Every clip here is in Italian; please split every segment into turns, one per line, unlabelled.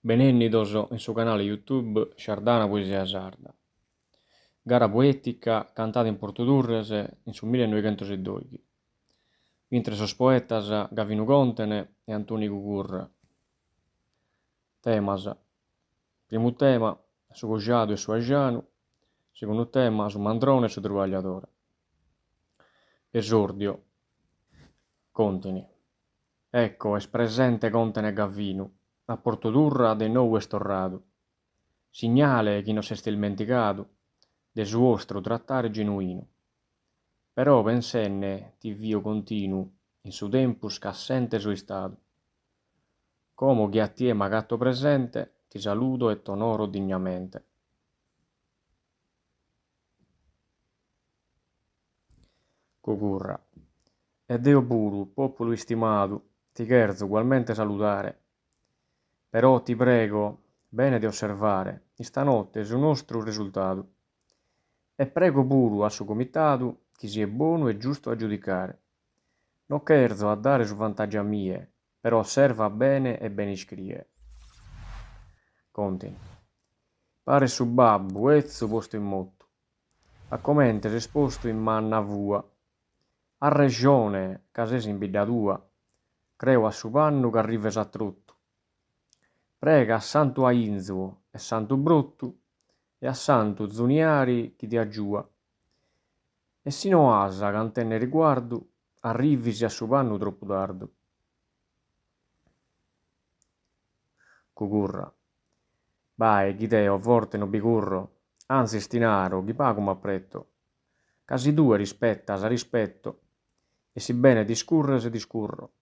Benenni dosò suo canale YouTube Sciardana Poesia Sarda. Gara poetica cantata in Porto Durres in su 1962. Vintre sos poetas Gavinu Contene e Antoni Cucurra. Temas. Primo tema, su cogiado e su agiano. Secondo tema, su mandrone e su Trovagliatore. Esordio. Contene. Ecco, es presente Contene Gavinu a Portodurra de novo estorrado. Signale chi non s'è stilmenticado de suostro trattare genuino. Però pensenne vio continuo, in su tempus cassente sui stato. Como chi a te magatto presente, ti saluto e t'onoro dignamente. Cucurra. E Deo Buru, popolo istimato, ti cherzo ugualmente salutare, però ti prego, bene di osservare, esta notte su nostru risultado. E prego puru a su comitato che sia buono e giusto a giudicare. Non cherzo a dare su vantaggi a mie, però osserva bene e ben iscrive conti Pare su babbo ezzo posto in motto. A commente esposto in manna vua. A regione, casese in bidatua. Creo a su panno che arrives a trutto prega a Santo Ainzvo e Santo Brottu e a Santo Zuniari chi ti aggiua. E sino asa cantenne riguardo, arrivisi a suo troppo tardo. Cucurra. Vai, chi te, a volte non bicurro, anzi stinaro, chi pago m'appretto. Casi due rispetta, sa rispetto, e si bene discurre se discurro.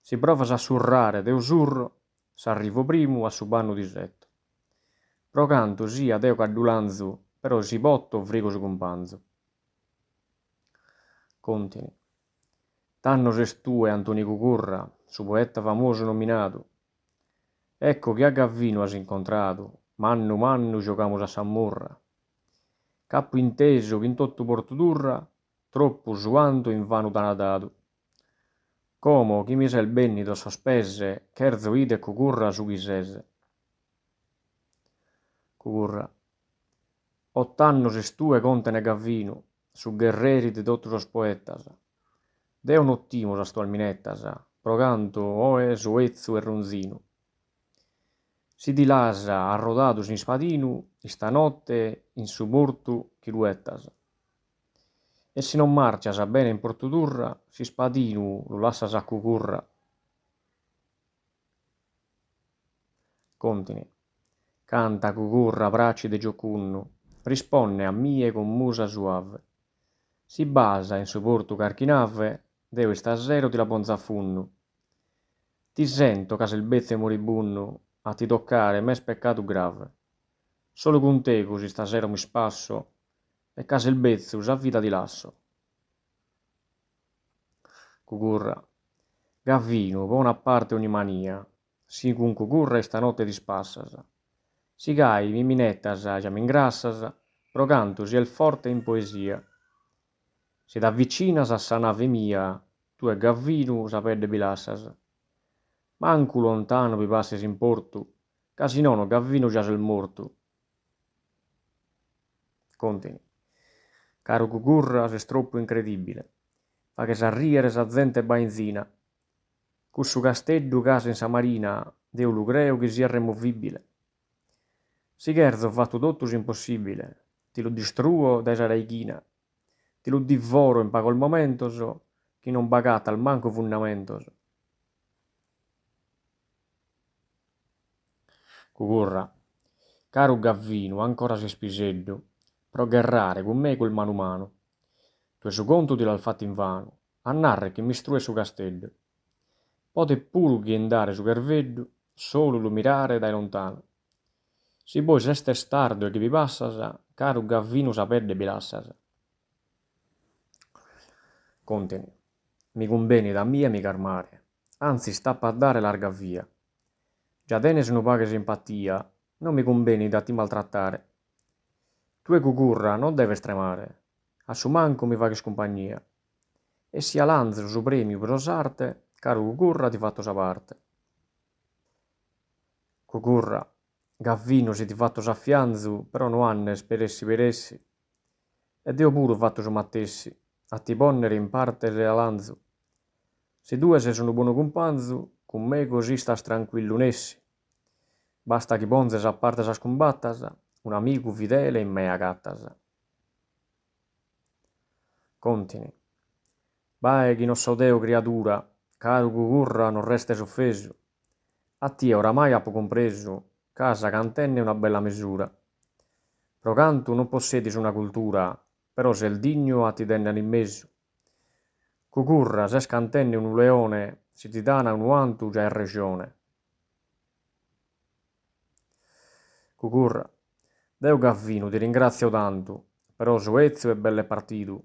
Si prova a sussurrare de usurro, s'arrivo primo a su disretto. diretto. Pro canto sì adeo cardulanzu, però si botto frigo su companzo. Contini. Tanno e Antonico Cucurra, su poeta famoso nominato. Ecco che a Gavino has incontrato, mannu mannu giocamo a Sammurra. Capo inteso, tutto Porto Durra, troppo suanto in vano t'hanno dato como chi il bennido sospese, cherzoide cugurra sugisese. Cugurra. Ott'anno si stue contene gavvinu, su guerreri de dotturos poettasa. Deo nottimus a sto alminettasa, proganto oe suezzu e ronzinu. Si dilasa arrodatus in spadinu, istanotte in suburtu chiluettasa. E se non marcia sa bene in Portoturra, si spadinu lo lassa sa cucurra. Contini. Canta cucurra bracci de giocunno, risponne a mie con musa suave. Si basa in su porto carchinave, deu stasero di la bonza bonzafunnu. Ti sento, caselbezze moribunno, a ti toccare, me speccato grave. Solo con te così stasera mi spasso, e il Caselbezze usà vita di Lasso. Cugurra. Gavvino, buona parte ogni mania, Si sicun cugurra e stanotte Si Sigai, mi minettasa, già mi ingrassasa, progantusi il forte in poesia. Se da vicina sa nave mia, tu e Gavvino sapedde bilassasa. Mancu lontano vi passes in portu, casinono Gavino già il morto. Continui. Caro cucurra se stroppo incredibile. Fa che s'arriere sa zente bainzina. Cussu casteddu casa in Samarina, deu creo che sia removibile. Si scherzo fatto dottus impossibile, ti lo distruo dai saraichina, ti lo divoro in pago il momento so, chi non bagata al manco fundamento so. Cucurra, caro Gavvino, ancora se spiseddu, però gherrare con me quel mano umano. Tu su conto di l'al fatto in vano, a narre che mi strue su castello. Pote puru ghiendare su carveddu, solo lo mirare dai lontano. Se poi se ste stardo e che vi passasa, caro Gavvino saperde bilassasa. Conteni, mi conveni da mia mi carmare, anzi stappa a dare larga via. Già tenes no paga simpatia, non mi conveni da ti maltrattare. Tue gugurra non deve stremare, a su manco mi fagas scompagnia. E sia l'anzio su premio per osarte, caro gugurra ti fatto sa parte. Gugurra, Gavvino si ti fatto s'affianzu, però no anne speressi per essi. Ed io pure fatto su mattessi, a ti bonnere in parte le alanzu. Se due se sono buono companzu, con me così stas tranquillo nessi. Basta che bonze sa parte sa scombattasa, un amico fedele in mea cattas. Contini. Bae chi non sodeo creatura, caro cucurra non resta soffeso. A te oramai apo compreso, casa cantenne una bella misura. Pro non possedi una cultura, però se il digno a ti tenne immeso. Cucurra, se scantenne un leone, si ti dana un uantu già in regione. Cucurra, Deo Gavvinu, ti ringrazio tanto, per lo svezio e belle partitu.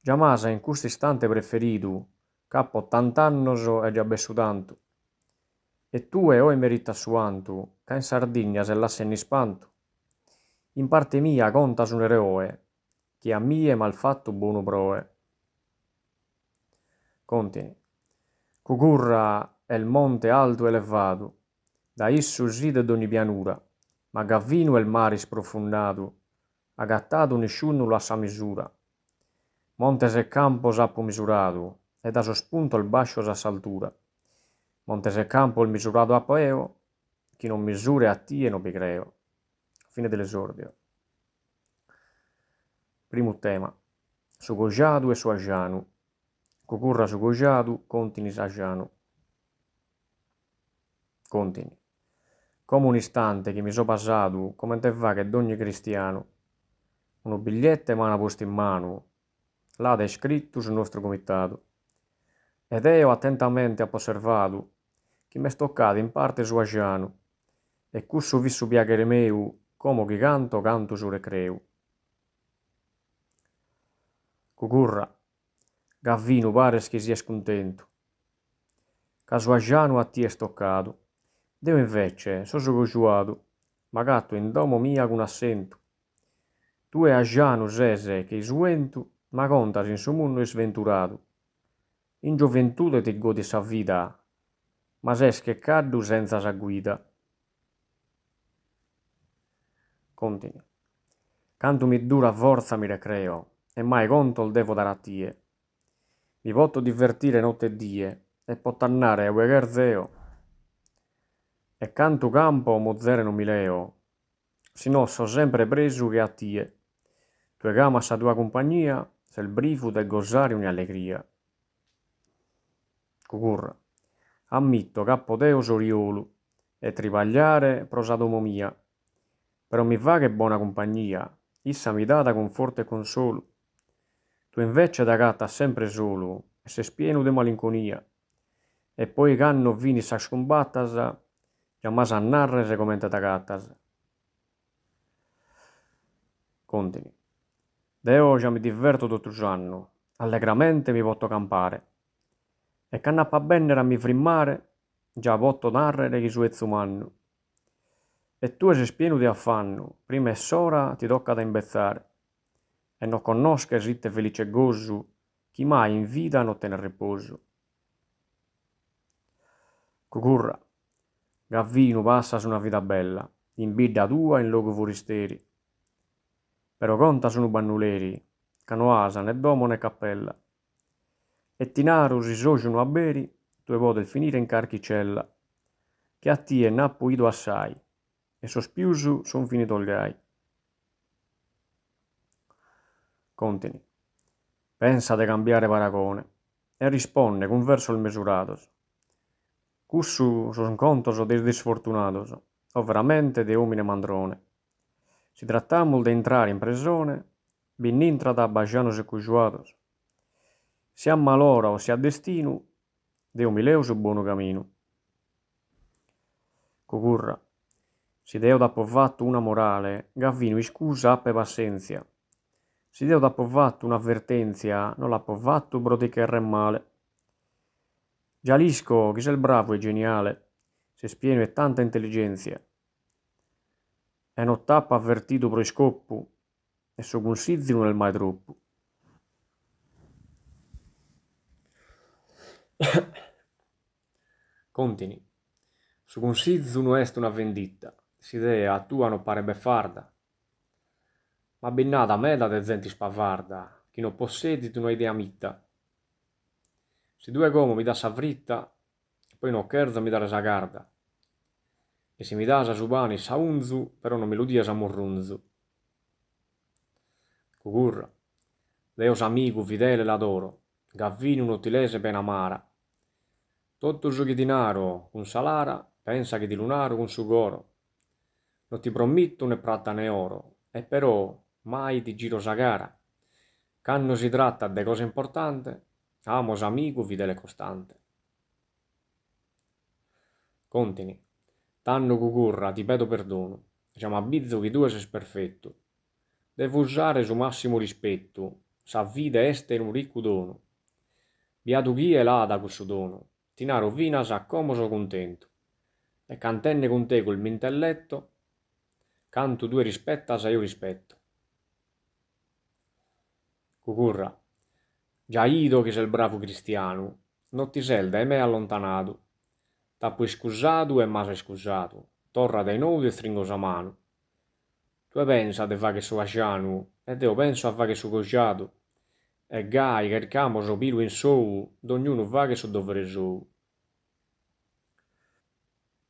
Giamasa in questo istante preferitu, capo 80 annoso e già bessu tanto. E tu e oi merita suanto, ca in Sardigna se lassenni spantu. In parte mia conta su un eroe, che a mie malfatto buono proe. Contini. Cugurra è il monte alto elevato, da issu side d'ogni pianura ma Gavino è il mare sprofondato, agattato nessuno la sa misura. Montes e campos appo misurado, e da sospunto il bascio sa saltura. Montes e campo il misurato appo chi non misura a ti e non vi Fine dell'esordio. Primo tema. Su Gogiadu e su Agianu. Cucurra su Gogiadu, contini sa Agianu. Contini come un istante che mi so passato, come te va che d'ogni cristiano. Un biglietto e mano posto in mano, là è scritto sul nostro comitato. Ed io attentamente ho osservato, che mi è toccato in parte su Asiano, e cusso vissu piacere meu, come che canto canto su recreo. Cucurra, Gavino pare che sia scontento, casuagiano a ti è stoccato. Devo invece so sogosciuadu, ma gatto in domo mia cun assentu. Tue a Giano sese che isuentu, ma contasi in su munnu isventuradu. In gioventude ti godi sa vita, ma ses che caddu senza sa guida. Continui. Canto mi dura forza mi recreo, e mai contol devo dare a tie. Mi potto divertire notte e die, e potannare a uegerzeo. E canto campo mozzere non mi leo, se no so sempre preso che a tie. Tue gama sa tua compagnia, se il brifo del gozare un'allegria. Cucurra, ammitto che poteo soriolo e tribagliare prosadomo mia, però mi va che buona compagnia, issa mi dà da conforto e consolo. Tu invece da gatta sempre solo, e se spieno de malinconia, e poi canno vini sa scombattasa, Ja Masan narren, se komenta tagatas. Deo già mi diverto tutto l'anno, allegramente mi voto campare. E cannappa bennera mi frimmare, già potto narrere chi suezzo manno. E tu sei spieno di affanno, prima e sora ti tocca da imbezzare. E non conosca sitte felice gozzo, chi mai in vita non te riposo. Cucurra. Gavvino passa su una vita bella, in bidda tua e in loco foristeri. Però conta sono bannuleri, che non asa né domo né cappella. E tinaro si sociano a beri, tu pote finire in carchicella, che a ti è nappuito assai, e sospiuso son finito il gai. Contini. Pensa di cambiare paragone, e risponde con verso il mesuratos. Cussu son contos de disfortunados, o veramente de umine mandrone. Si trattamus de intrare in presone, binn'intrat da bagiano se cujuados. Si a malora o si ha destino, de mi leu su buonu caminu. Cucurra, si deo da fatto una morale, Gavvino iscusa appe pazienza. Si deo d'appo fatto un'avvertenzia, non l'appo fatto proticherre male. Gialisco, che sei bravo e geniale, se spieno e tanta intelligenza. E non tappa avvertito pro scoppu, e so consizzi non è mai troppo. Contini. Su consizzu non è una venditta, s'idea a tua non parebbe farda. Ma binnata da de zenti spavarda, chi non possedi tu una idea mitta. Se due gomo mi dà Savritta, poi no, Kerza mi dà Resagarda. E se mi dà Sasubani Saunzu, però non mi lo melodia Samurrunzu. Cugurra. Deus amico, fidele l'adoro. Gavvino un ottilese ben amara. Tutto giochi naro, un salara, pensa che di lunaro un sugoro. Non ti prometto né prata né oro, e però mai ti giro sa gara. Canno si tratta di cose importanti, Amos amigów i dele costante. Contini. Tanno cucurra, ti pedo perdono. Siamo a bizzo che tu sei perfetto. Devo usare su massimo rispetto. Sa vita este in un ricco dono. Beato chi è là da questo dono. Ti na rovina sa come sono contento. E cantenne con te col mintelletto. Canto due rispetta sa io rispetto. Cucurra. Già Jaido che sei il bravo cristiano, non ti sei da me allontanato. T'appo scusato e ma scusato, torra dai nuovi e stringo la mano. Tu pensa de va che so asciano, e io penso a va che so cosciato. E gai, che il campo so pilu in sou, d'ognuno va che so dovere sou.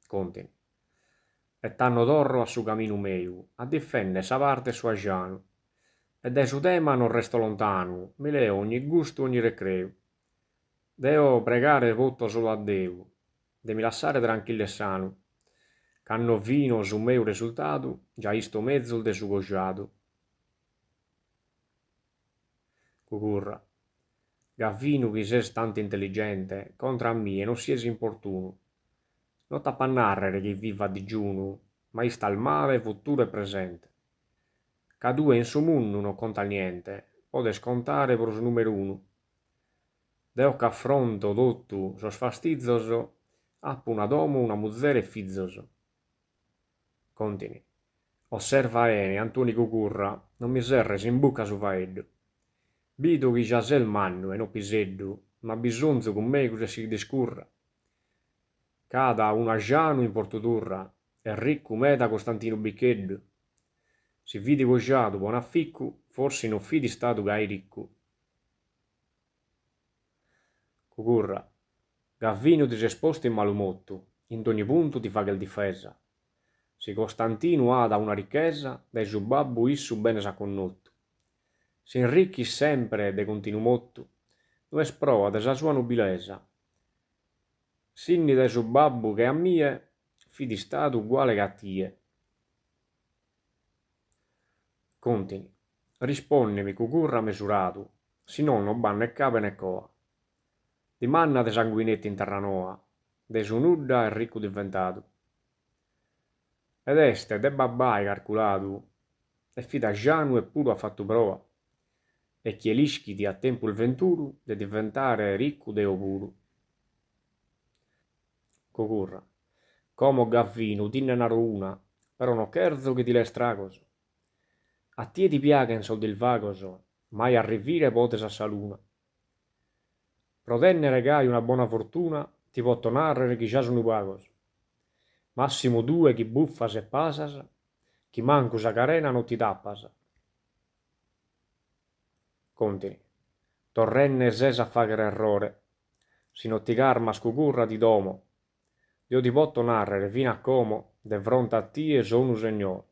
Contini. E t'hanno torro a su camino meu, a difendere sa parte sua giano e dai su tema non resto lontano, mi leo ogni gusto, ogni recreo. Deo pregare voto solo a Deu, de mi lasciare tranquillo e sano. Canno vino su meu risultato, già isto mezzo de su cosciato. Cucurra. Gavvino chi ses tanto intelligente, contra me e non siesi importuno. Non t'appannarre che viva a digiuno, ma sta al mare futuro e presente ca due in su mundu non conta niente, pode scontare pros numero uno. Deo affronto dottu sos fastizioso, appo una domo, una muzzere e fizzoso. Contini. Osserva ene Antonico Curra, non mi serre in bucca su faeddu. Bido chi giasel mannu e non piseddu, ma bisonzo con me cosa si discurra. Cada un agiano in Portoturra, e ricco meta Costantino Biccheddu se vidi gojado buon afficcu, forse non fidi stato gai ricco. Gavino ti sei esposto in malumotto, in ogni punto ti fa che il difesa. Se Costantino ha da una ricchezza, dai subabbu issu bene sa connotto. Si inricchi sempre de continuumotto, non es prova de sa sua nobilesa. Sinni dai subabbu che a mie, fidi stato uguale che a tie. contini. Rispondimi, cucurra mesuratu, si non non banno e cape né coa. Di manna de sanguinetti in Terranoa, de sunudda e ricco diventato. Ed este de babbai calculatu, e fida Gianu e puro ha fatto prova. E chielischi di a tempo il venturu de diventare ricco de opuru. Cucurra, como Gavvino, dinne una, però non cherzo che ti le stragos a tie di piaga soldi il vagoso, mai arrivire potes a saluna. Prodenne regai una buona fortuna, ti può tornare chi già sono pagos. Massimo due chi buffa se pasas, chi manco sa carena non ti tappas. Contini. Torrenne sesa fagare errore, si sinotticar mascucurra di domo. Io ti può tornare fino a como, de fronte a ti e sono un signore.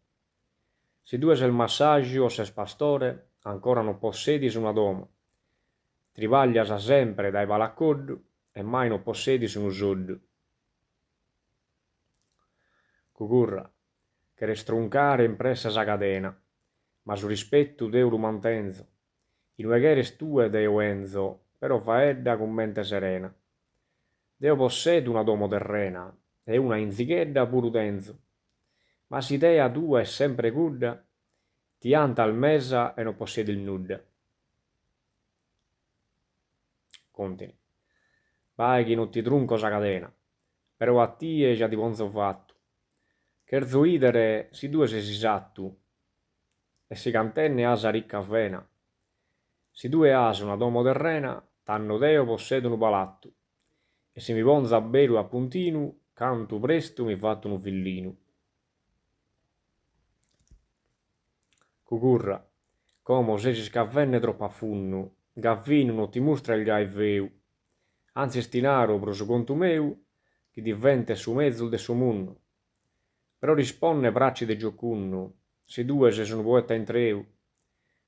Se due il massaggio o se spastore, ancora non possedis una doma. Trivagliasa sempre dai valacoddu e mai non possedis un sud. Cucurra, che restruncare impressa sa catena, ma su rispetto deu mantenzo. rumantenzo. In uegheres tue deu enzo, però fa edda con mente serena. Deo possede una domo terrena e una inzichedda purutenzo ma si dea due è sempre gudda, ti anta al mesa e non possiede il nulla. Contini. Vai che non ti trunco sa catena, però a ti è già di bonzo fatto. Cherzo idere si due se si sattu, e si cantenne asa ricca vena. Si due asa una domo terrena, tanno deo possiede un palatto. e se mi ponza a beru a puntinu, cantu presto mi fatto un villino. Cucurra, come se si troppo a funno, Gavvinu non ti mostra il gaiveu. Anzi stinaro pro su meu, chi diventa su mezzo de su munno. Però risponne bracci de giocunno, se due se sono poeta in treu.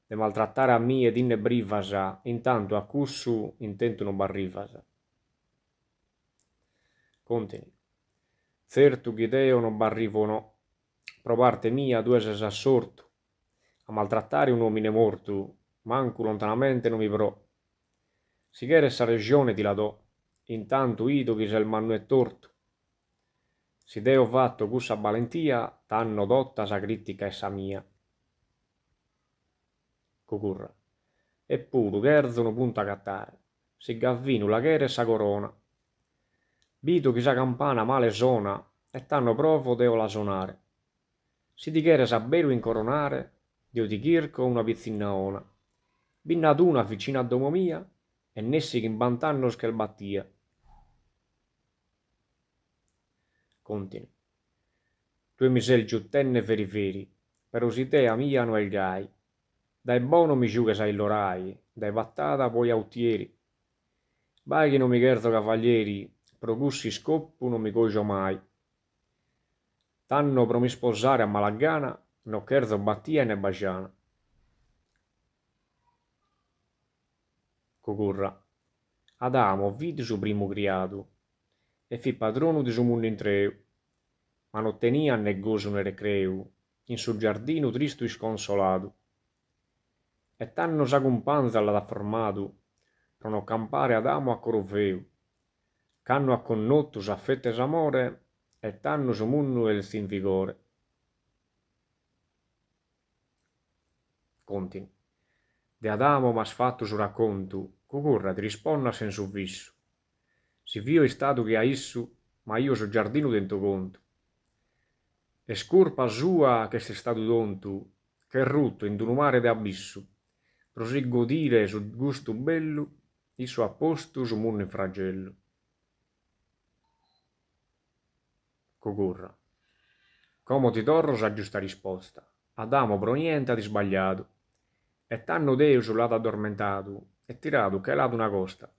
De maltrattare a mie dinne brivasa, intanto a cussu intento non barrivasa. Contini. Certu chideo non barrivono, pro parte mia due se assorto, a maltrattare un uomo morto, manco lontanamente non mi pro. Sichere essa regione ti la do, intanto ido che se il manno è torto. Si deo fatto cussa valentia, t'hanno dotta sa critica essa mia. Cucurra. Eppure, Gerzo non punta a cattare, si gavvino la chere sa corona. Vito che sa campana male sona, e t'hanno provo deo la sonare. Si di chere sa bello incoronare, dio di chirco una pizzinnaona. Vinna ad una vicina a domo mia, e nessi che in vant'anno scherbattia. Continui. Tue misel giuttenne veri veri, perositea mia no elgai. Dai buono mi giù che sai l'orai, dai battata poi autieri. Vai che non mi cherzo cavalieri, procussi scoppu non mi cogio mai. Tanno promi sposare a Malagana, No kërzo Mattia ne bajana. Cocurra. Adamo, vidi su primo criado. E fi padronu di su mondo in treu, Ma non tenia né gozo né recreu. In su giardino tristo e sconsolato. E tanno sa companza l'ha formato. Pro non campare Adamo a coroveu. Canno a connotto sa fette amore. E tanno su mondo e il sin vigore. continui. De Adamo m'has fatto su racconto, cucurra ti risponda senza visso. Si vio è stato che a issu, ma io so giardino dentro conto. E scurpa sua che sei stato donto, che è rutto in un mare de abisso. Prosiggo dire su gusto bello, isso a posto su munno fragello. Cucurra. Como ti torro sa giusta risposta. Adamo pro niente ti sbagliato e t'hanno teso l'ha addormentato e tirato che l'ha una costa.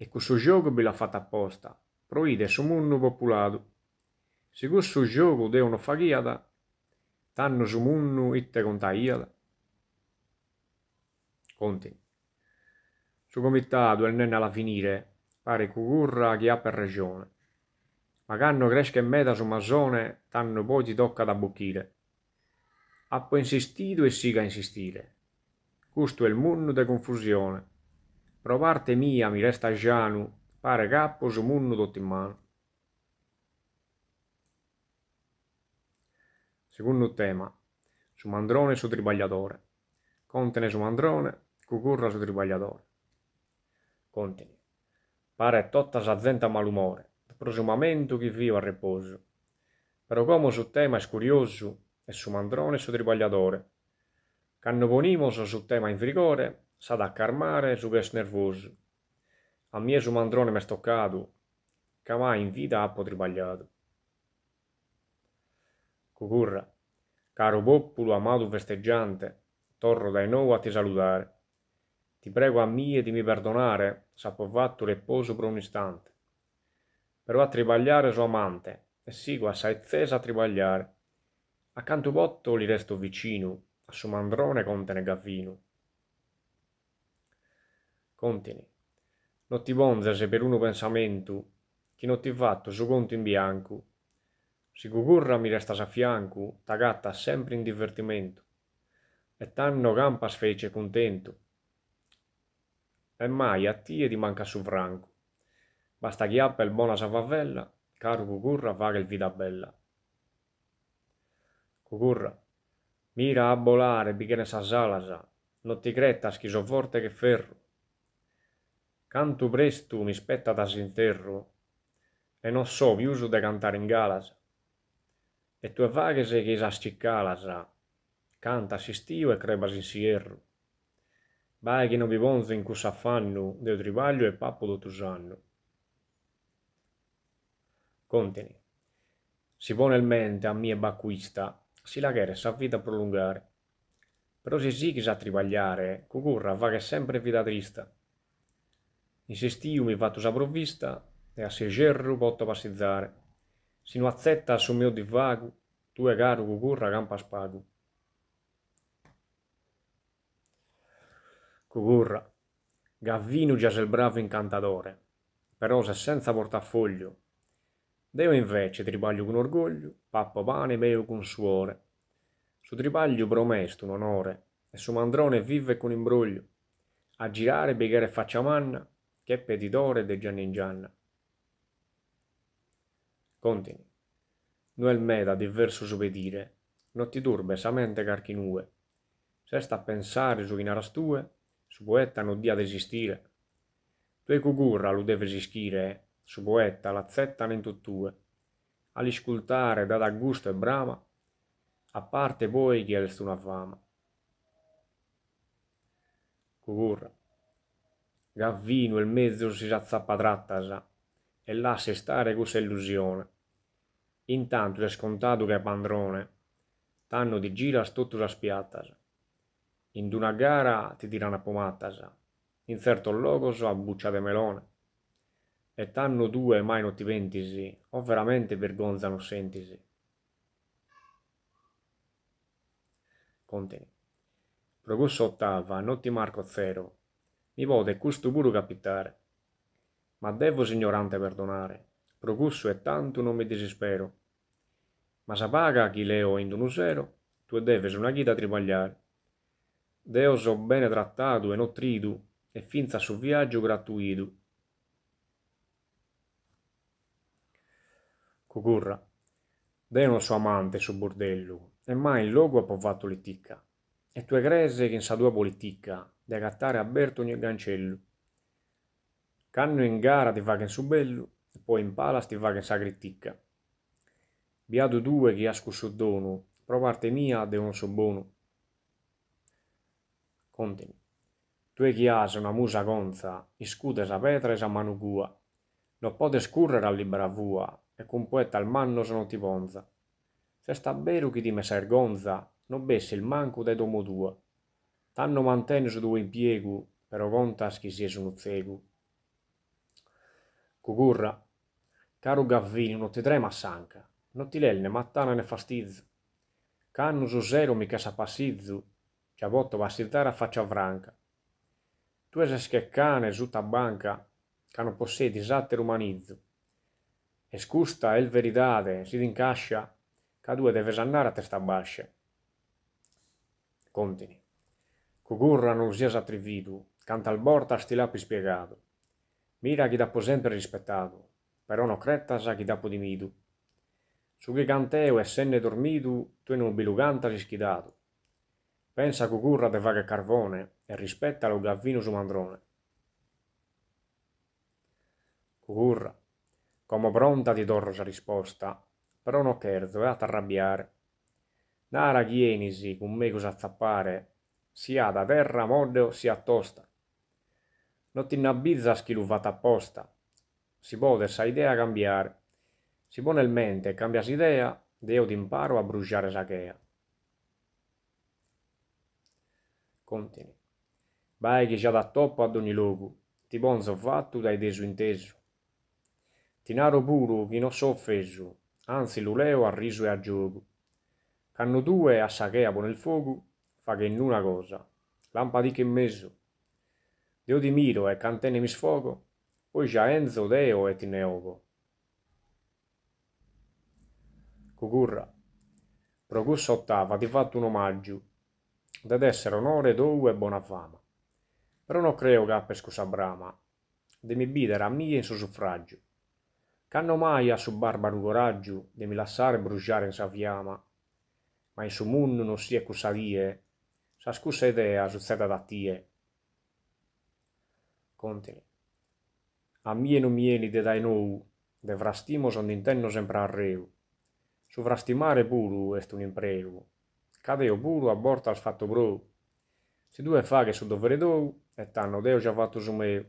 E questo gioco vi l'ha fatto apposta, proide su mondo populato. Se questo gioco devono fachiata, t'hanno su mondo itte contagliata. Conti. Su comitato e nenna alla finire, pare cucurra chi ha per regione. Ma canno cresca e meta su mazzone, t'hanno poi ti tocca da bucchire ha insistito e siga a insistire. Questo è il mondo de confusione. Provarte mia mi resta giano, pare capo su mondo tutto in mano. Secondo tema, su mandrone e su tribagliatore. Contene su mandrone, cucurra su tribagliatore. Contene. Pare tutta s'azzenta malumore, prosumamento che viva a riposo. Però come su tema è curioso, e su Mandrone su Tripagliatore. Cannoponimos su tema in frigore, sa da calmare su che nervoso. A mie su Mandrone m'è stoccato, che mai in vita appo tripagliato. Cucurra, caro popolo amato festeggiante, torro dai nuovo a ti salutare. Ti prego a mie di mi perdonare, sa po' fatto le poso per un istante. Però a tribagliare suo amante, e sigo assai zesa a tribagliare. A botto li resto vicino, a Somandrone contene Gavino. Contini. Non ti bonza se per uno pensamento, chi notti fatto su conto in bianco. Si cucurra mi resta a fianco, ta gatta sempre in divertimento. E tanno campas fece contento. E mai a tie ti manca su franco. Basta chi il buona savavella, caro cucurra vaga il vida bella. Cucurra. Mira a bolare, bigene sa salasa. Nottigretta, schisoforte che ferro. Cantu prestu mi spetta da s'interro. E non so, mi uso de cantare in galasa. E tu vaghe se che sa sciccalasa. Canta si stio e crebas in sierro. Vai che non vi bonzo in cus affanno, deo tribaglio e pappo do tusanno. Contini. Si pone il mente a mia bacquista, si la sa vida prolungare. Però se si che a tribagliare, cucurra va che sempre vita trista. In sestiu mi fatto sa provvista e a segerru potto passizzare. Sino a zetta a mio divago, tu e caro cucurra campa spago. Cucurra, Gavino già sei il bravo incantatore, però se senza portafoglio Deo invece tribaglio con orgoglio, pappo pane beo con suore. Su tribaglio promesto un onore, e su mandrone vive con imbroglio. A girare begare faccia manna, che peditore de Gianni in Gianna. Contini. Noel meda diverso subedire, non ti turbe samente carchinue. Se sta a pensare su inarastue, su poeta non dia desistire. Tu e cucurra lo deve sischire, eh su Suboetta, Lazzetta Rentuttue, all'iscultare da D'Augusto e Brama, a parte poi chi è una fama. Cucurra. Gavvino il mezzo si razzappa trattasa e lascia stare questa illusione. Intanto è scontato che è pandrone, t'hanno di gira sotto la spiattasa. In una gara ti tirano a pomattasa, in certo luogo so a buccia de melone e t'hanno due mai non ti ventisi, o veramente vergonza non sentisi. Contieni. Progusso ottava, notti marco zero, mi vode custo puro capitare, ma devo signorante perdonare, progusso è tanto non mi disispero, ma sa paga chi leo in dunusero, tu deves una ghita tribagliare. Deo so bene trattato e tridu, e finza su viaggio gratuidu. Cucurra. De una sua amante su bordello, e mai in logo ha povato l'etica. E tue grese che in sa due politica, di agattare a Berto ogni gancello. Canno in gara ti vaga in su bello, e poi in pala ti vaga in sa grittica. Biado due chi ascu su dono, pro parte mia de un su bono. Tu e chi has una musa gonza, iscute sa petra e sa manugua, non pode scurrere a libera vua, e un poeta al manno se non ti vonza. Se sta beruchi di me sergonza, non besse il manco dai domo tua. Tanno mantene su due impiegu, però contas chi si è su sono zegu. Cucurra, caro Gavvini, non ti trema sanca, non ti lel né mattana ne fastizzo. Canno su zero mica sapassizzu, che a botto vassizzare a faccia franca. Tu eses che cane su ta banca, che non possiedi esatte rumanizzo. Es custa el veridade, si rincascia, cadua deves andare a testa bascia. Contini. Cugurra non sias attrividu, canta al borta sti lapi spiegato. Mira chi dappo sempre rispettato, però non crettas a chi dappo dimidu. Su che canteo e senne dormidu, tu non biluganta rischidato. Pensa cucurra de vaga carvone e rispetta lo gavvino su mandrone. Cucurra, come pronta ti do la risposta, però no scherzo, è a t'arrabbiare. Nara chienisi con me cosa zappare, sia da terra modeo sia tosta. Non ti innabizza chi lo vata apposta. Si può dessa idea cambiare. Si può nel mente e cambias idea, deo ti imparo a bruciare sachea. Continui. Vai che da adattoppo ad ogni luogo, ti bonzo fatto dai desu inteso. Tinaro puro chi non so offeso, anzi l'uleo a riso e a gioco. Canno due a sachea pone il fuoco, fa che in una cosa, lampa lampadica in mezzo. Deo di miro e cantene mi sfogo, poi già Enzo, Deo e Tineoco. Cucurra, procusso ottava ti fatto un omaggio, ded essere onore, dou e buona fama. Però non creo che per scusa brama, de mi bidere a mie in suo suffragio. Qu'hanno mai a su bàrbaru coraggio de mi lassare bruciare in sa fiamma, ma in su munnu non si è sie sa scusa idea succeda da tie. Contini. A mie non mieni de dai nou, de vrastimo son d'intenno sempre arreu. Su vrastimare puru est un impreu. Cadeo puru a borta bortas fatto brou. Se due faghe su dovere dou, e tanno deo già fatto su meu.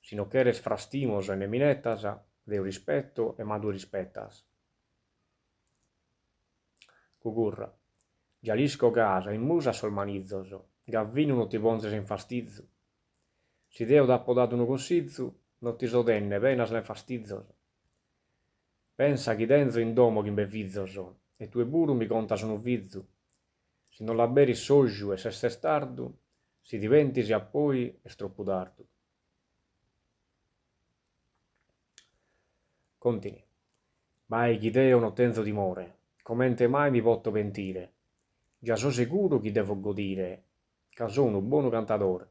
Sino che eres frastimos e sa, Deu rispetto e madu rispettas. Cugurra. Gialisco gasa, in musa sol manizzoso, gavvino non ti bonzes in fastizzo. Si deo da podato uno consizu, non ti sodenne venas ne fastizzoso. Pensa chi denzo in domo chi bevizzoso, e tue buru mi contas un vizzo. Se non la beri soggiu e se sei stardu, si diventi si appoi e stroppudardu. Continui. Ma Ghideo non tenzo timore, commente mai mi potto pentire. Già so sicuro chi devo godire, che sono un buono cantatore.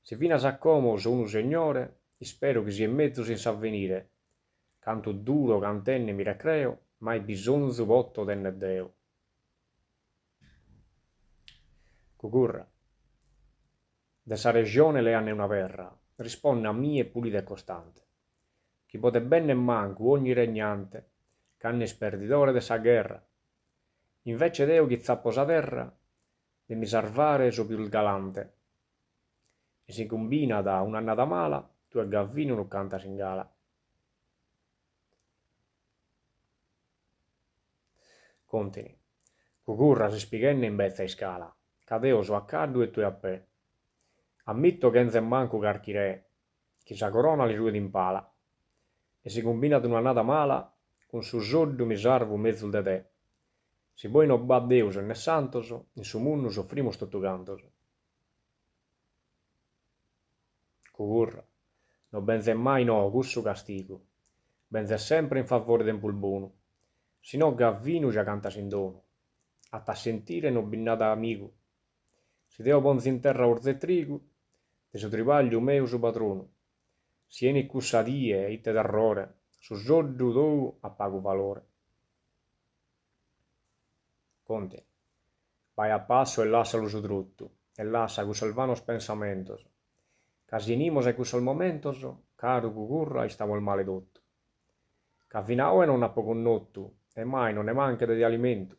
Se fino a Saccomo sono un signore, spero che sia in mezzo senza avvenire. Canto duro, cantenne mi raccreo, ma è bisogno potto tenne Deo. Cucurra. Dessa regione le anne una perra, risponde a mie pulita e costante che poté bene e manco ogni regnante, canne sperditore de sa guerra. Invece Deo chi zapposa terra, de mi salvare so più il galante. E si combina da un'annata mala, tu e Gavino non canta singala. Contini. Cucurra si spighenne in bezza in scala, cadeo su a caddu e tu a pe. Ammitto che non manco carchire, chi sa corona li sue d'impala e si combina una nata mala con su soddo mi sarvo mezzo da te. Se poi non va Deus né Santos, in su mondo soffrimo tutto cantos. Curra, non benze mai no cusso castigo, benze sempre in favore del pulbono, se no Gavino già canta sin dono, a ta sentire non binnata amico. Se devo ponzi in terra orze trigo, te so tribaglio meo su patrono. Sieni e ite d'errore, su zoddu dou a pagu valore. Conte, vai a passo e lascia l'uso druttu, e lascia cu salvanos pensamentos. Casinimos e cu sol momentos, caro gugurra, stavo il maledotto. Cavinao e non ha poco nottu, e mai non ne manca di alimento.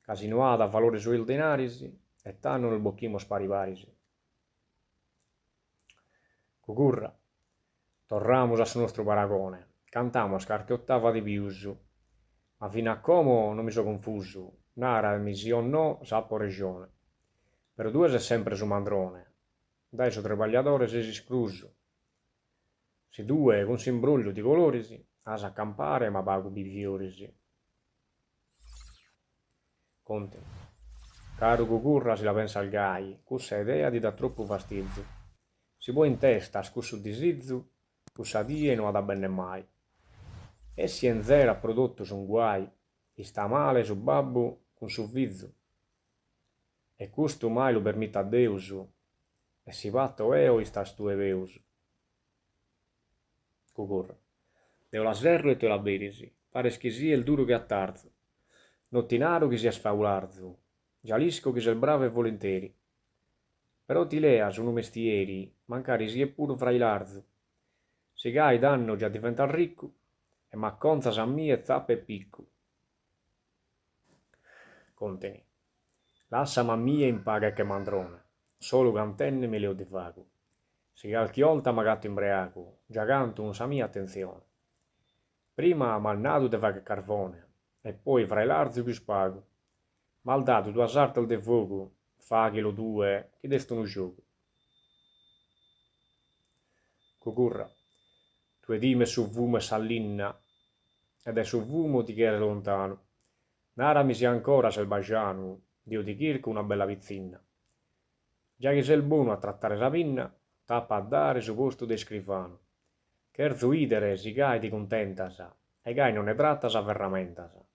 Casinuada a valore su il denarisi, e tanno il bocchimo sparivarisi. Gugurra, Torramos a su nuestro paragone. a qualche ottava di biuso. Ma fino a come non mi so confuso. Nara o no, sappo regione. Per due è sempre su mandrone. Dai suo trabagliatore si escluso. Se due con simbruglio di colorisi, as a campare ma pago bifiorisi. Conte. Caro Cucurra si la pensa al gai, questa idea ti dà troppo fastidio. Si può in testa, scusso di Sizzu, Tuttavia non andrà bene mai. E si è in zero ha prodotto son guai, e sta male su babbo con su vizzo. E questo mai lo permette a Deus, e si batto eo e sta stueveus. Cucurra. Deo la sverro e te la berisi, pare che sia il duro che attarzo. Nottinaro che sia sfaularzo, gialisco che sia bravo e volentieri. Però ti lea su sono mestieri, mancare sia è pure fra i larzo. Se gai danno già diventa ricco, e macconza mia zappe e piccu. Conteni. Lassa mammie impaga che mandrone, solo gantenne me le vago. Se odivago. Si alchiolta gatto imbriaco, già giaganto un mia attenzione. Prima malnato de vaga carvone, e poi fra l'arzio più spago. Maldato due asartel de vogo, faghelo due, che destono gioco. Cucurra. Tue rime suvvuma sallinna, ed è suvvumo di che era lontano. Nara mi si ancora selvaggiano, dio di Chirco una bella pizzinna. Già che sei buono a trattare la pinna, tappa a dare su posto de scrivano. Cherzu idere, si gai di contentasa, e gai non ne trattasa verramentasa.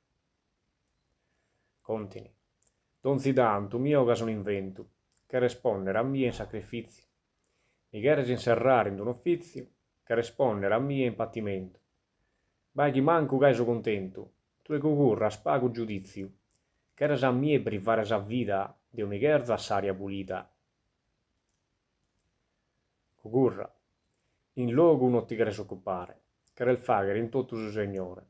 Contini. Don Zidane, tu mio che sono inventu, che rispondere a mie in sacrifici. Mi chiedi inserrare in un offizio, che rispondere a mie impattimento. Baghi manco gaiso contento, tu e cucurra spago giudizio, che era già mie privare sa vita di un'igherza saria pulita. Cucurra, in logo non ti creso occupare, che era il fagere in tutto suo signore.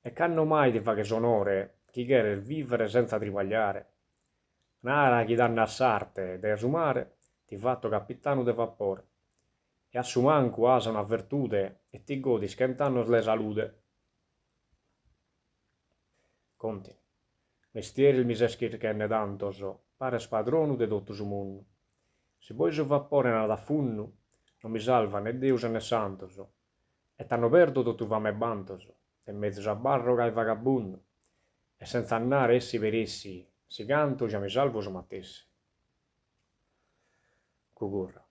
E canno mai ti fa che sonore, chi chiede vivere senza tripagliare. Nara chi danna a sarte, de sumare, ti fatto capitano de vapore e assumam quasi una virtude e ti godi scantando le salute. Conti. Mestieri il miseschir che ne tanto pare spadronu de tutto su mondo. Se su vapore sovvappore da funnu, non mi salva né Deus né Santoso. E t'hanno perdo tutto vame bantoso, e mezzo a barroga e vagabundo. E senza annare essi per essi, si canto già mi salvo su mattessi. Cucurra.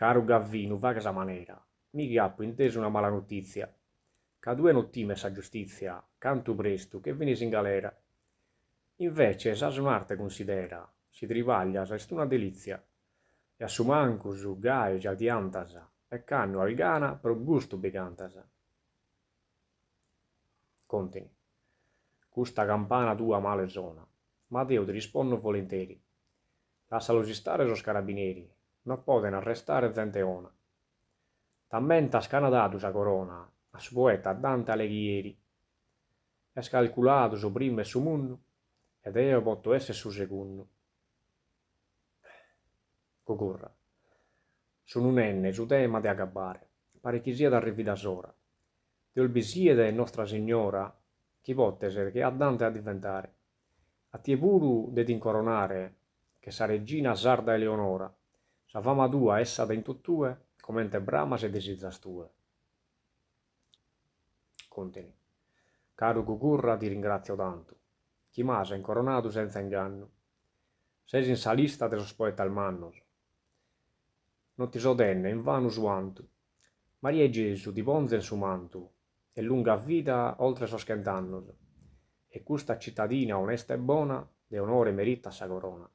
Caro Gavvino, varsa manera, mi ghiappo inteso una mala notizia. Ca due nottime sa giustizia, canto presto, che venisi in galera. Invece, sa smarte considera, si trivaglia, sa una delizia. E a su manco, su gai, già diantasa, e canno al gana, pro gusto begantasa. Contini. Custa campana tua male zona, ma Deo ti rispondo volentieri. Lascialo stare so scarabinieri, ma poden arrestare Zenteona. T'ammentas Canadà sa corona, a su poeta Dante Alighieri. È scalculato su primo e su munno, ed io posso essere su secondo. Cocurra. Sono un enne, su tema di agabbare, pare chi sia da sora. Dio olbisiede Nostra Signora, chi pottese che a Dante a diventare. A tie puru de t'incoronare, che sa regina sarda Eleonora, Sa fama tua essa dentro tue, come commente brama se disdisastue. Contini. Caro Gugurra, ti ringrazio tanto. Chi masa incoronato senza inganno. Sei in salista te sospoeta al mannos. Non ti so denne, in vano suanto. Maria e Gesù ti ponzen su manto, e lunga vita oltre soschentannos. E questa cittadina onesta e buona, de onore merita sa corona.